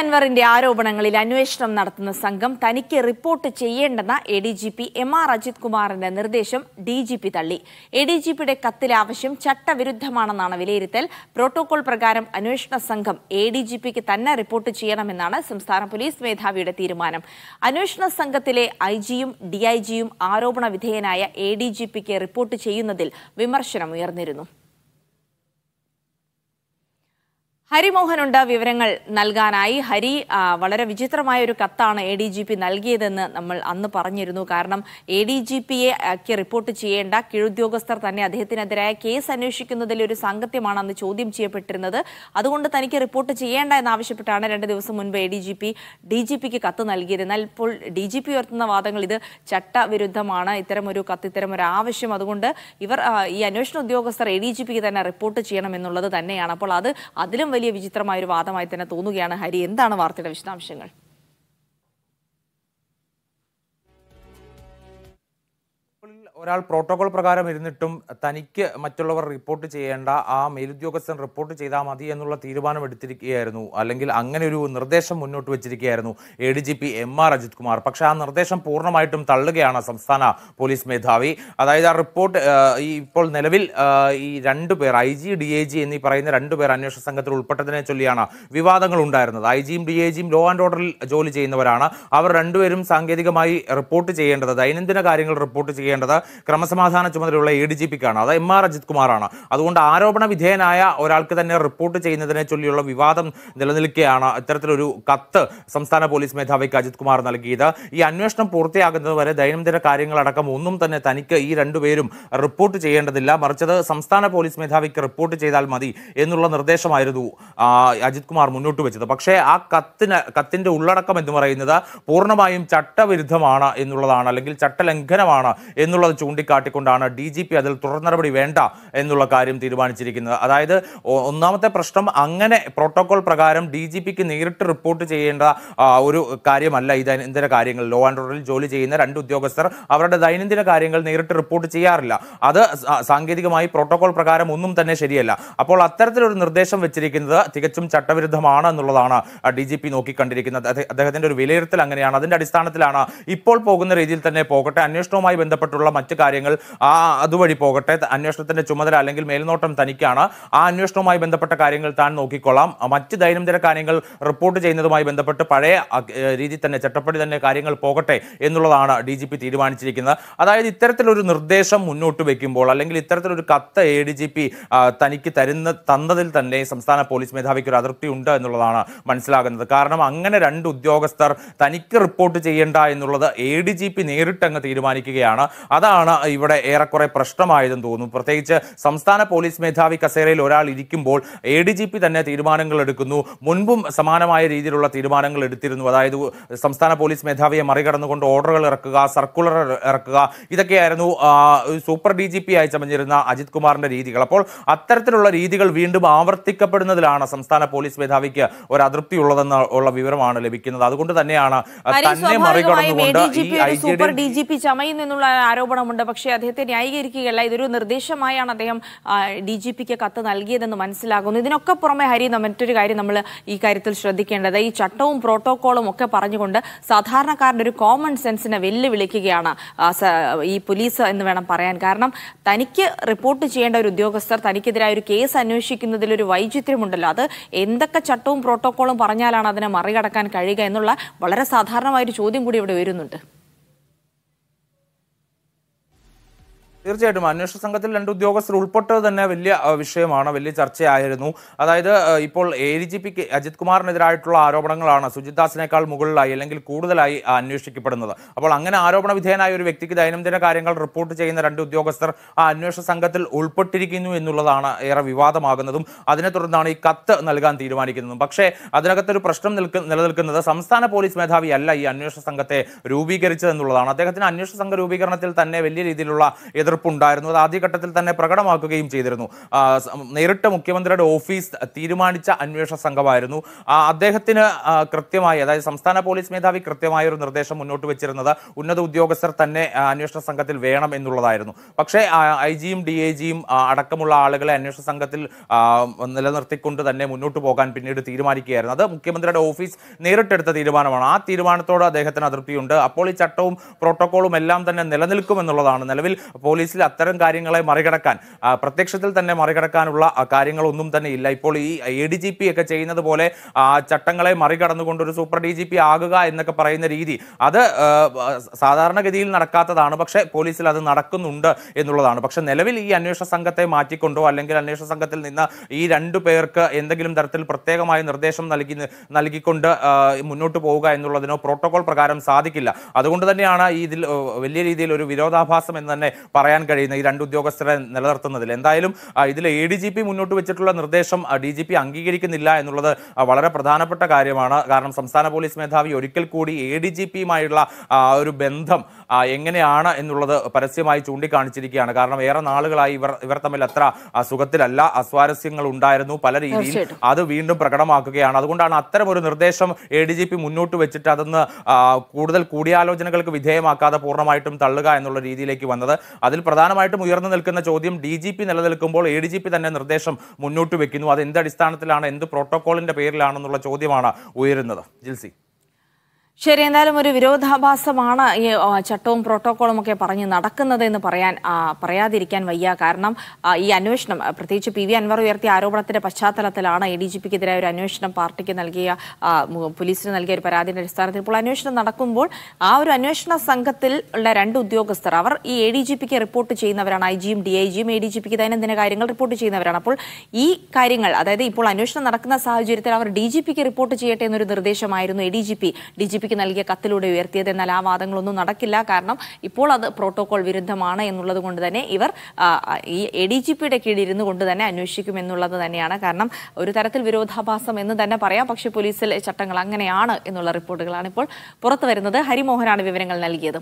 അൻവറിന്റെ ആരോപണങ്ങളിൽ അന്വേഷണം നടത്തുന്ന സംഘം തനിക്ക് റിപ്പോർട്ട് ചെയ്യേണ്ടെന്ന A D G P M R Ajith കുമാറിന്റെ നിർദ്ദേശം ഡി ജി പി തള്ളി എ ഡി ജി പിയുടെ കത്തിലെ ആവശ്യം ചട്ടവിരുദ്ധമാണെന്നാണ് വിലയിരുത്തൽ പ്രോട്ടോകോൾ പ്രകാരം അന്വേഷണ സംഘം എ ഡി ജി പിക്ക് തന്നെ റിപ്പോർട്ട് ചെയ്യണമെന്നാണ് സംസ്ഥാന പോലീസ് മേധാവിയുടെ തീരുമാനം അന്വേഷണ സംഘത്തിലെ ഐ ജിയും ഡി ഐ ജിയും ആരോപണ വിധേയനായ എ ഡി ജി പിക്ക് റിപ്പോർട്ട് ചെയ്യുന്നതിൽ വിമർശനം ഉയർന്നിരുന്നു ഹരിമോഹനുണ്ട് വിവരങ്ങൾ നൽകാനായി ഹരി വളരെ വിചിത്രമായ ഒരു കത്താണ് എ ഡി ജി പി നൽകിയതെന്ന് നമ്മൾ അന്ന് പറഞ്ഞിരുന്നു കാരണം എ ഡി ജി പിയെ റിപ്പോർട്ട് ചെയ്യേണ്ട കീഴുദ്യോഗസ്ഥർ തന്നെ അദ്ദേഹത്തിനെതിരായ കേസ് അന്വേഷിക്കുന്നതിൽ ഒരു സംഗത്യമാണ് അന്ന് ചോദ്യം ചെയ്യപ്പെട്ടിരുന്നത് അതുകൊണ്ട് തനിക്ക് റിപ്പോർട്ട് ചെയ്യേണ്ട എന്നാവശ്യപ്പെട്ടാണ് രണ്ട് ദിവസം മുൻപ് A D G P D G പിക്ക് കത്ത് എന്നാൽ ഇപ്പോൾ ഡി ജി പി ഉയർത്തുന്ന വാദങ്ങൾ ഇത് ചട്ടവിരുദ്ധമാണ് ഇത്തരമൊരു കത്ത് ഇത്തരമൊരു ആവശ്യം അതുകൊണ്ട് ഇവർ ഈ അന്വേഷണ ഉദ്യോഗസ്ഥർ എ ഡി ജി പിക്ക് തന്നെ റിപ്പോർട്ട് ചെയ്യണം എന്നുള്ളത് തന്നെയാണ് അപ്പോൾ അത് അതിലും വലിയ വലിയ വിചിത്രമായ ഒരു വാദമായി തന്നെ തോന്നുകയാണ് ഹരി എന്താണ് വാർത്തയുടെ വിശദാംശങ്ങൾ ഒരാൾ പ്രോട്ടോകോൾ പ്രകാരം ഇരുന്നിട്ടും തനിക്ക് മറ്റുള്ളവർ റിപ്പോർട്ട് ചെയ്യേണ്ട ആ മേലുദ്യോഗസ്ഥൻ റിപ്പോർട്ട് ചെയ്താൽ മതി എന്നുള്ള തീരുമാനം എടുത്തിരിക്കുകയായിരുന്നു അല്ലെങ്കിൽ അങ്ങനെ ഒരു നിർദ്ദേശം മുന്നോട്ട് വെച്ചിരിക്കുകയായിരുന്നു A D G P M R Ajith Kumar പക്ഷേ ആ നിർദ്ദേശം പൂർണ്ണമായിട്ടും തള്ളുകയാണ് സംസ്ഥാന പോലീസ് മേധാവി അതായത് ആ റിപ്പോർട്ട് ഈ ഇപ്പോൾ നിലവിൽ ഈ രണ്ടുപേർ I G D A G എന്നീ പറയുന്ന രണ്ടുപേർ അന്വേഷണ സംഘത്തിൽ ഉൾപ്പെട്ടതിനെ ചൊല്ലിയാണ് വിവാദങ്ങൾ ഉണ്ടായിരുന്നത് ഐ ജിയും ഡി എ ജിയും ലോ ആൻഡ് ഓർഡറിൽ ജോലി ചെയ്യുന്നവരാണ് അവർ രണ്ടുപേരും സാങ്കേതികമായി റിപ്പോർട്ട് ചെയ്യേണ്ടത് ദൈനംദിന കാര്യങ്ങൾ റിപ്പോർട്ട് ചെയ്യേണ്ടത് ക്രമസമാധാന ചുമതലയുള്ള എ ഡി ജി പിക്കാണ് അത് എം ആർ അജിത് കുമാറാണ് അതുകൊണ്ട് ആരോപണ വിധേയനായ ഒരാൾക്ക് തന്നെ റിപ്പോർട്ട് ചെയ്യുന്നതിനെ ചൊല്ലിയുള്ള വിവാദം നിലനിൽക്കുകയാണ് ഇത്തരത്തിലൊരു കത്ത് സംസ്ഥാന പോലീസ് മേധാവിക്ക് അജിത് കുമാർ നൽകിയത് ഈ അന്വേഷണം പൂർത്തിയാകുന്നതുവരെ ദൈനംദിന കാര്യങ്ങളടക്കം ഒന്നും തന്നെ തനിക്ക് ഈ രണ്ടുപേരും റിപ്പോർട്ട് ചെയ്യേണ്ടതില്ല മറിച്ചത് സംസ്ഥാന പോലീസ് മേധാവിക്ക് റിപ്പോർട്ട് ചെയ്താൽ മതി എന്നുള്ള നിർദ്ദേശമായിരുന്നു അജിത് കുമാർ മുന്നോട്ട് വെച്ചത് പക്ഷേ ആ കത്തിന് കത്തിന്റെ ഉള്ളടക്കം എന്ന് പറയുന്നത് പൂർണ്ണമായും ചട്ടവിരുദ്ധമാണ് എന്നുള്ളതാണ് അല്ലെങ്കിൽ ചട്ടലംഘനമാണ് എന്നുള്ളത് ചൂണ്ടിക്കാട്ടിക്കൊണ്ടാണ് ഡി ജി പി അതിൽ തുടർ നടപടി വേണ്ട എന്നുള്ള കാര്യം തീരുമാനിച്ചിരിക്കുന്നത് അതായത് ഒന്നാമത്തെ പ്രശ്നം അങ്ങനെ പ്രോട്ടോകോൾ പ്രകാരം ഡി ജി പിക്ക് നേരിട്ട് റിപ്പോർട്ട് ചെയ്യേണ്ട ഒരു കാര്യമല്ല ഈ ദൈനംദിന കാര്യങ്ങൾ ലോ ആൻഡ് ഓർഡറിൽ ജോലി ചെയ്യുന്ന രണ്ട് ഉദ്യോഗസ്ഥർ അവരുടെ ദൈനംദിന കാര്യങ്ങൾ നേരിട്ട് റിപ്പോർട്ട് ചെയ്യാറില്ല അത് സാങ്കേതികമായി പ്രോട്ടോകോൾ പ്രകാരം ഒന്നും തന്നെ ശരിയല്ല അപ്പോൾ അത്തരത്തിലൊരു നിർദ്ദേശം വെച്ചിരിക്കുന്നത് തികച്ചും ചട്ടവിരുദ്ധമാണ് എന്നുള്ളതാണ് ഡി ജി പി നോക്കിക്കണ്ടിരിക്കുന്നത് അദ്ദേഹത്തിന്റെ ഒരു വിലയിരുത്തൽ അങ്ങനെയാണ് അതിന്റെ അടിസ്ഥാനത്തിലാണ് ഇപ്പോൾ പോകുന്ന രീതിയിൽ തന്നെ പോകട്ടെ അന്വേഷണവുമായി ബന്ധപ്പെട്ടുള്ള മറ്റ് കാര്യങ്ങൾ ആ അതുവഴി പോകട്ടെ അന്വേഷണത്തിന്റെ ചുമതല അല്ലെങ്കിൽ മേൽനോട്ടം തനിക്കാണ് ആ അന്വേഷണവുമായി ബന്ധപ്പെട്ട കാര്യങ്ങൾ താൻ നോക്കിക്കൊള്ളാം മറ്റ് ദൈനംദിന കാര്യങ്ങൾ റിപ്പോർട്ട് ചെയ്യുന്നതുമായി ബന്ധപ്പെട്ട് പഴയ രീതിയിൽ തന്നെ ചട്ടപ്പടി തന്നെ കാര്യങ്ങൾ പോകട്ടെ എന്നുള്ളതാണ് ഡി ജി പി തീരുമാനിച്ചിരിക്കുന്നത് അതായത് ഇത്തരത്തിലൊരു നിർദ്ദേശം മുന്നോട്ട് വയ്ക്കുമ്പോൾ അല്ലെങ്കിൽ ഇത്തരത്തിലൊരു കത്ത് എ ഡി ജി പി തനിക്ക് തരുന്ന തന്നതിൽ തന്നെ സംസ്ഥാന പോലീസ് മേധാവിക്ക് ഒരു അതൃപ്തി ഉണ്ട് എന്നുള്ളതാണ് മനസ്സിലാകുന്നത് കാരണം അങ്ങനെ രണ്ട് ഉദ്യോഗസ്ഥർ തനിക്ക് റിപ്പോർട്ട് ചെയ്യേണ്ട എന്നുള്ളത് എ ഡി ജി പി നേരിട്ടങ്ങ് തീരുമാനിക്കുകയാണ് അതാണ് അതാണ് ഇവിടെ ഏറെക്കുറെ പ്രശ്നമായതെന്ന് തോന്നുന്നു പ്രത്യേകിച്ച് സംസ്ഥാന പോലീസ് മേധാവി കസേരയിൽ ഒരാൾ ഇരിക്കുമ്പോൾ എ തന്നെ തീരുമാനങ്ങൾ എടുക്കുന്നു മുൻപും സമാനമായ രീതിയിലുള്ള തീരുമാനങ്ങൾ എടുത്തിരുന്നു അതായത് സംസ്ഥാന പോലീസ് മേധാവിയെ മറികടന്നുകൊണ്ട് ഓർഡറുകൾ ഇറക്കുക സർക്കുലർ ഇറക്കുക ഇതൊക്കെയായിരുന്നു സൂപ്പർ ഡി ജി പി ആയി ചമഞ്ഞിരുന്ന അജിത് കുമാറിന്റെ രീതികൾ അപ്പോൾ അത്തരത്തിലുള്ള രീതികൾ വീണ്ടും ആവർത്തിക്കപ്പെടുന്നതിലാണ് സംസ്ഥാന പോലീസ് മേധാവിക്ക് ഒരു അതൃപ്തി ഉള്ളതെന്ന് ഉള്ള വിവരമാണ് ലഭിക്കുന്നത് അതുകൊണ്ട് തന്നെയാണ് തന്നെ മറികടന്നുകൊണ്ട് ഈ ഡി ജി പി ചമയിൽ നിന്നുള്ള ആരോപണം കാരണമുണ്ട് പക്ഷേ അദ്ദേഹത്തെ ന്യായീകരിക്കുകയല്ല ഇതൊരു നിർദ്ദേശമായാണ് അദ്ദേഹം ഡി ജി പിക്ക് കത്ത് നൽകിയതെന്ന് മനസ്സിലാകുന്നു ഇതിനൊക്കെ പുറമെ ഹരി മറ്റൊരു കാര്യം നമ്മൾ ഈ കാര്യത്തിൽ ശ്രദ്ധിക്കേണ്ടത് ഈ ചട്ടവും പ്രോട്ടോക്കോളും ഒക്കെ പറഞ്ഞുകൊണ്ട് സാധാരണക്കാരുടെ ഒരു കോമൺ സെൻസിനെ വെല്ലുവിളിക്കുകയാണ് ഈ പോലീസ് എന്ന് വേണം പറയാൻ കാരണം തനിക്ക് റിപ്പോർട്ട് ചെയ്യേണ്ട ഒരു ഉദ്യോഗസ്ഥർ തനിക്കെതിരായ ഒരു കേസ് അന്വേഷിക്കുന്നതിൽ ഒരു വൈചിത്യമുണ്ടല്ലോ അത് എന്തൊക്കെ ചട്ടവും പ്രോട്ടോക്കോളും പറഞ്ഞാലാണ് അതിനെ മറികടക്കാൻ കഴിയുക എന്നുള്ള വളരെ സാധാരണമായൊരു ചോദ്യം കൂടി ഇവിടെ വരുന്നുണ്ട് തീർച്ചയായിട്ടും അന്വേഷണ സംഘത്തിൽ രണ്ട് ഉദ്യോഗസ്ഥർ ഉൾപ്പെട്ടത് തന്നെ വലിയ വിഷയമാണ് വലിയ ചർച്ചയായിരുന്നു അതായത് ഇപ്പോൾ എ ഡി ജി പിക്ക് അജിത് കുമാറിനെതിരായിട്ടുള്ള ആരോപണങ്ങളാണ് സുജിത് ദാസിനേക്കാൾ മുകളിലായി അല്ലെങ്കിൽ കൂടുതലായി അന്വേഷിക്കപ്പെടുന്നത് അപ്പോൾ അങ്ങനെ ആരോപണ വിധേയനായ ഒരു വ്യക്തിക്ക് ദൈനംദിന കാര്യങ്ങൾ റിപ്പോർട്ട് ചെയ്യുന്ന രണ്ട് ഉദ്യോഗസ്ഥർ ആ അന്വേഷണ സംഘത്തിൽ ഉൾപ്പെട്ടിരിക്കുന്നു എന്നുള്ളതാണ് ഏറെ വിവാദമാകുന്നതും അതിനെ തുടർന്നാണ് ഈ കത്ത് നൽകാൻ തീരുമാനിക്കുന്നതും പക്ഷേ അതിനകത്തൊരു പ്രശ്നം നിലനിൽക്കുന്നത് സംസ്ഥാന പോലീസ് മേധാവി അല്ല ഈ അന്വേഷണ സംഘത്തെ രൂപീകരിച്ചതെന്നുള്ളതാണ് അദ്ദേഹത്തിന് അന്വേഷണ സംഘ രൂപീകരണത്തിൽ തന്നെ വലിയ രീതിയിലുള്ള എതിർ എതിർപ്പുണ്ടായിരുന്നു അത് ആദ്യഘട്ടത്തിൽ തന്നെ പ്രകടമാക്കുകയും ചെയ്തിരുന്നു നേരിട്ട് മുഖ്യമന്ത്രിയുടെ ഓഫീസ് തീരുമാനിച്ച അന്വേഷണ സംഘമായിരുന്നു അദ്ദേഹത്തിന് കൃത്യമായി അതായത് സംസ്ഥാന പോലീസ് മേധാവി കൃത്യമായ ഒരു നിർദ്ദേശം മുന്നോട്ട് വെച്ചിരുന്നത് ഉന്നത ഉദ്യോഗസ്ഥർ തന്നെ അന്വേഷണ സംഘത്തിൽ വേണം എന്നുള്ളതായിരുന്നു പക്ഷേ ഐ ജിയും ഡി ഐ ജിയും അടക്കമുള്ള ആളുകളെ അന്വേഷണ സംഘത്തിൽ നിലനിർത്തിക്കൊണ്ട് തന്നെ മുന്നോട്ട് പോകാൻ പിന്നീട് തീരുമാനിക്കുകയായിരുന്നു അത് മുഖ്യമന്ത്രിയുടെ ഓഫീസ് നേരിട്ടെടുത്ത തീരുമാനമാണ് ആ തീരുമാനത്തോട് അദ്ദേഹത്തിന് അതൃപ്തിയുണ്ട് അപ്പോൾ ഈ ചട്ടവും പ്രോട്ടോക്കോളും എല്ലാം തന്നെ നിലനിൽക്കുമെന്നുള്ളതാണ് നിലവിൽ പോലീസ് കേസിൽ അത്തരം കാര്യങ്ങളെ മറികടക്കാൻ പ്രത്യക്ഷത്തിൽ തന്നെ മറികടക്കാനുള്ള കാര്യങ്ങളൊന്നും തന്നെ ഇല്ല ഇപ്പോൾ ഈ എ ഡി ജി പി ഒക്കെ ചെയ്യുന്നത് പോലെ ചട്ടങ്ങളെ മറികടന്നുകൊണ്ട് ഒരു സൂപ്പർ ഡി ജി പി ആകുക എന്നൊക്കെ പറയുന്ന രീതി അത് സാധാരണഗതിയിൽ നടക്കാത്തതാണ് പക്ഷേ പോലീസിൽ അത് നടക്കുന്നുണ്ട് എന്നുള്ളതാണ് പക്ഷെ നിലവിൽ ഈ അന്വേഷണ സംഘത്തെ മാറ്റിക്കൊണ്ടോ അല്ലെങ്കിൽ അന്വേഷണ സംഘത്തിൽ നിന്ന് ഈ രണ്ടു പേർക്ക് എന്തെങ്കിലും തരത്തിൽ പ്രത്യേകമായ നിർദ്ദേശം നൽകി നൽകിക്കൊണ്ട് മുന്നോട്ട് പോവുക എന്നുള്ളതിനോ പ്രോട്ടോകോൾ പ്രകാരം സാധിക്കില്ല അതുകൊണ്ട് തന്നെയാണ് ഇതിൽ വലിയ രീതിയിൽ ഒരു വിരോധാഭാസം എന്ന് തന്നെ പറയാൻ പറയാൻ കഴിയുന്ന ഈ രണ്ട് ഉദ്യോഗസ്ഥരെ നിലനിർത്തുന്നതിൽ എന്തായാലും ഇതിൽ എ ഡി ജി പി മുന്നോട്ട് വെച്ചിട്ടുള്ള നിർദ്ദേശം ഡി ജി പി അംഗീകരിക്കുന്നില്ല എന്നുള്ളത് വളരെ പ്രധാനപ്പെട്ട കാര്യമാണ് കാരണം സംസ്ഥാന പോലീസ് മേധാവി ഒരിക്കൽ കൂടി എ ഡി ജി പിയുമായുള്ള ഒരു ബന്ധം എങ്ങനെയാണ് എന്നുള്ളത് പരസ്യമായി ചൂണ്ടിക്കാണിച്ചിരിക്കുകയാണ് കാരണം ഏറെ നാളുകളായി ഇവർ ഇവർ തമ്മിൽ അത്ര സുഖത്തിലല്ല അസ്വാരസ്യങ്ങൾ ഉണ്ടായിരുന്നു പല രീതിയിൽ അത് വീണ്ടും പ്രകടമാക്കുകയാണ് അതുകൊണ്ടാണ് അത്തരം ഒരു നിർദ്ദേശം എ ഡി ജി പി മുന്നോട്ട് വെച്ചിട്ട് അതൊന്ന് കൂടുതൽ കൂടിയാലോചനകൾക്ക് വിധേയമാക്കാതെ പൂർണ്ണമായിട്ടും തള്ളുക എന്നുള്ള രീതിയിലേക്ക് വന്നത് അതിൽ പ്രധാനമായിട്ടും ഉയർന്നു നിൽക്കുന്ന ചോദ്യം ഡി ജി പി നിലനിൽക്കുമ്പോൾ എ ഡി ജി പി തന്നെ നിർദ്ദേശം മുന്നോട്ട് വെക്കുന്നു അത് എന്ത് അടിസ്ഥാനത്തിലാണ് എന്ത് പ്രോട്ടോക്കോളിന്റെ പേരിലാണെന്നുള്ള ചോദ്യമാണ് ഉയരുന്നത് ജിൽസി ശരി എന്തായാലും ഒരു വിരോധാഭാസമാണ് ഈ ചട്ടവും പ്രോട്ടോക്കോളും ഒക്കെ പറഞ്ഞ് നടക്കുന്നത് എന്ന് പറയാൻ പറയാതിരിക്കാൻ വയ്യ കാരണം ഈ അന്വേഷണം പ്രത്യേകിച്ച് പി വി അൻവർ ഉയർത്തിയ ആരോപണത്തിന്റെ പശ്ചാത്തലത്തിലാണ് എ ഡി ജി പിക്കെതിരായ ഒരു അന്വേഷണം പാർട്ടിക്ക് നൽകിയ പോലീസിന് നൽകിയ ഒരു പരാതിയുടെ അടിസ്ഥാനത്തിൽ ഇപ്പോൾ അന്വേഷണം നടക്കുമ്പോൾ ആ ഒരു അന്വേഷണ സംഘത്തിൽ ഉള്ള രണ്ട് ഉദ്യോഗസ്ഥർ അവർ ഈ എ ഡി ജി പിക്ക് റിപ്പോർട്ട് ചെയ്യുന്നവരാണ് ഐ ജിയും ഡി ഐ ജിയും എ ഡി ജി പിക്ക് ദൈനംദിന കാര്യങ്ങൾ റിപ്പോർട്ട് ചെയ്യുന്നവരാണ് അപ്പോൾ ഈ കാര്യങ്ങൾ അതായത് ഇപ്പോൾ അന്വേഷണം നടക്കുന്ന സാഹചര്യത്തിൽ അവർ ഡി ജി പിക്ക് റിപ്പോർട്ട് ചെയ്യട്ടെ എന്നൊരു നിർദ്ദേശമായിരുന്നു A D G P D G P ഡിജിപിക്ക് നൽകിയ കത്തിലൂടെ ഉയർത്തിയത് എന്നാൽ ആ വാദങ്ങളൊന്നും നടക്കില്ല കാരണം ഇപ്പോൾ അത് പ്രോട്ടോകോൾ വിരുദ്ധമാണ് എന്നുള്ളത് കൊണ്ട് തന്നെ ഇവർ ഈ എ ഡി ജി പിയുടെ കീഴിരുന്നു കൊണ്ട് തന്നെ അന്വേഷിക്കും എന്നുള്ളത് തന്നെയാണ് കാരണം ഒരു തരത്തിൽ വിരോധാഭാസം എന്ന് തന്നെ പറയാം പക്ഷേ പോലീസിലെ ചട്ടങ്ങൾ അങ്ങനെയാണ് എന്നുള്ള റിപ്പോർട്ടുകളാണ് ഇപ്പോൾ പുറത്തു വരുന്നത് ഹരിമോഹനാണ് വിവരങ്ങൾ നൽകിയത്